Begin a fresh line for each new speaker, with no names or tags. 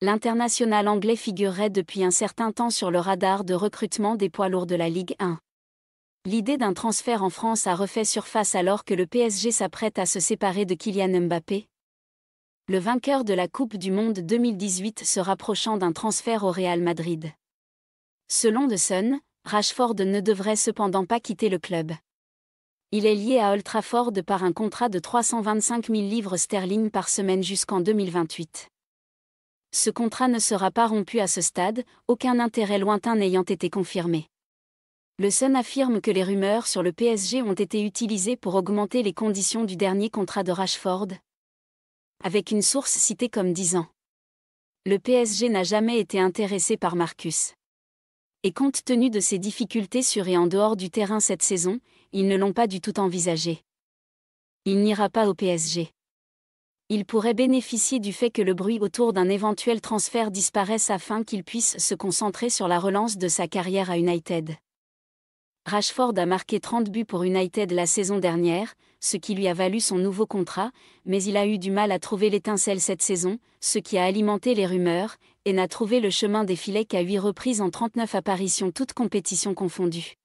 l'international anglais figurait depuis un certain temps sur le radar de recrutement des poids lourds de la Ligue 1. L'idée d'un transfert en France a refait surface alors que le PSG s'apprête à se séparer de Kylian Mbappé. Le vainqueur de la Coupe du Monde 2018 se rapprochant d'un transfert au Real Madrid. Selon The Sun, Rashford ne devrait cependant pas quitter le club. Il est lié à Old par un contrat de 325 000 livres sterling par semaine jusqu'en 2028 ce contrat ne sera pas rompu à ce stade, aucun intérêt lointain n'ayant été confirmé. Le Sun affirme que les rumeurs sur le PSG ont été utilisées pour augmenter les conditions du dernier contrat de Rashford, avec une source citée comme disant Le PSG n'a jamais été intéressé par Marcus. Et compte tenu de ses difficultés sur et en dehors du terrain cette saison, ils ne l'ont pas du tout envisagé. Il n'ira pas au PSG il pourrait bénéficier du fait que le bruit autour d'un éventuel transfert disparaisse afin qu'il puisse se concentrer sur la relance de sa carrière à United. Rashford a marqué 30 buts pour United la saison dernière, ce qui lui a valu son nouveau contrat, mais il a eu du mal à trouver l'étincelle cette saison, ce qui a alimenté les rumeurs, et n'a trouvé le chemin des filets qu'à huit reprises en 39 apparitions toutes compétitions confondues.